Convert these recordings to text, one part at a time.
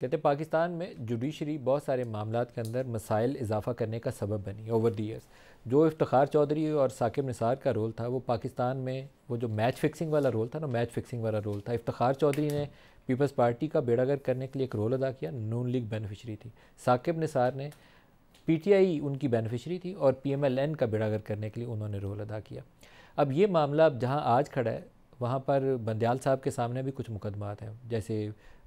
कहते हैं पाकिस्तान में जुडिशरी बहुत सारे मामला के अंदर मसाइल इजाफा करने का सबब बनी ओवर दी ईयर्स जो इफ्तार चौधरी और साकिब निसार का रोल था वो पाकिस्तान में वो जो मैच फिक्सिंग वाला रोल था ना मैच फिक्सिंग वाला रोल था इफ्तार चौधरी ने पीपल्स पार्टी का बेड़ागर करने के लिए एक रोल अदा किया नून लीग बेनिफिशरी थी साकिब निसार ने पीटीआई उनकी बेनिफिशरी थी और पीएमएलएन का बेड़ागर करने के लिए उन्होंने रोल अदा किया अब ये मामला अब जहाँ आज खड़ा है वहाँ पर बंदयाल साहब के सामने भी कुछ मुकदमात हैं जैसे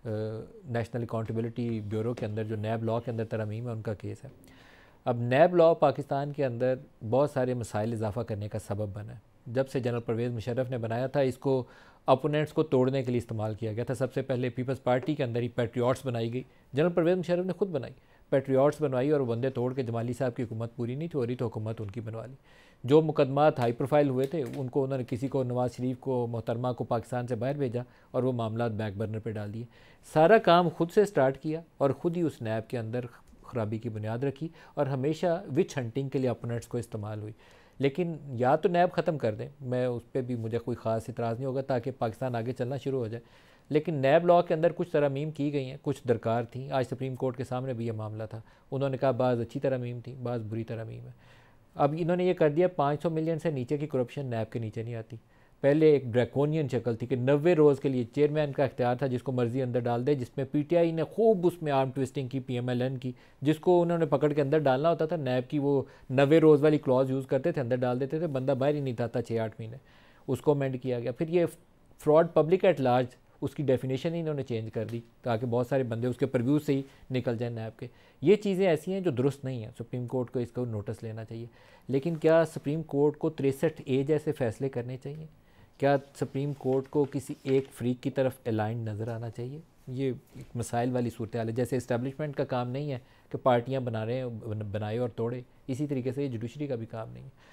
नेशनल अकाउंटेबिलिटी ब्यूरो के अंदर जो नैब लॉ के अंदर तरमीम है उनका केस है अब नैब लॉ पाकिस्तान के अंदर बहुत सारे मसाइल इजाफा करने का सबब बना है जब से जनरल परवेज़ मुशरफ ने बनाया था इसको अपोनेंट्स को तोड़ने के लिए इस्तेमाल किया गया था सबसे पहले पीपल्स पार्टी के अंदर ही पेट्रियाट्स बनाई गई जनरल परवेज़ मुशरफ ने खुद बनाई पेट्रियाट्स बनवाई और बंदे तोड़ के जमाली साहब की हुकूमत पूरी नहीं थी हो रही तो हुकूमत उनकी बनवा ली जो मुकदमात हाई प्रोफाइल हुए थे उनको उन्होंने किसी को नवाज़ शरीफ को मोहतरमा को पाकिस्तान से बाहर भेजा और वो मामला बैक बर्नर पर डाल दिए सारा काम खुद से स्टार्ट किया और ख़ुद ही उस नैब के अंदर खराबी की बुनियाद रखी और हमेशा विच हंटिंग के लिए अपोनेट्स को इस्तेमाल हुई लेकिन या तो नैब ख़त्म कर दें मैं उस पर भी मुझे कोई ख़ास इतराज़ नहीं होगा ताकि पाकिस्तान आगे चलना शुरू हो जाए लेकिन नैब लॉ के अंदर कुछ तरमीम की गई हैं कुछ दरकार थी आज सुप्रीम कोर्ट के सामने भी ये मामला था उन्होंने कहा बाज़ अच्छी तरमीम थी बाज़ बुरी तरमीम है अब इन्होंने ये कर दिया पाँच सौ मिलियन से नीचे की करप्शन नैब के नीचे नहीं आती पहले एक ड्रैकोनियन शक्ल थी कि नबे रोज़ के लिए चेयरमैन का इख्तियार था जिसको मर्जी अंदर डाल दे जिसमें पीटीआई ने खूब उसमें आर्म ट्विस्टिंग की पीएमएलएन की जिसको उन्होंने पकड़ के अंदर डालना होता था नैब की वो नबे रोज़ वाली क्लॉज यूज़ करते थे अंदर डाल देते थे बंदा बाहर ही नहीं था, था छः आठ महीने उसको अमेंड किया गया फिर ये फ्रॉड पब्लिक एट लार्ज उसकी डेफिनेशन ही इन्होंने चेंज कर दी ताकि बहुत सारे बंदे उसके प्रव्यू से ही निकल जाए नैब के ये चीज़ें ऐसी हैं जो दुरुस्त नहीं हैं सुप्रीम कोर्ट को इसको नोटिस लेना चाहिए लेकिन क्या सुप्रीम कोर्ट को तिरसठ ए जैसे फ़ैसले करने चाहिए क्या सुप्रीम कोर्ट को किसी एक फ्रीक की तरफ अलाइन नज़र आना चाहिए ये एक मसाइल वाली सूरत हाल है जैसे इस्टेबलिशमेंट का काम नहीं है कि पार्टियाँ बना रहे हैं बनाए और तोड़े इसी तरीके से ये जुडिशरी का भी काम नहीं है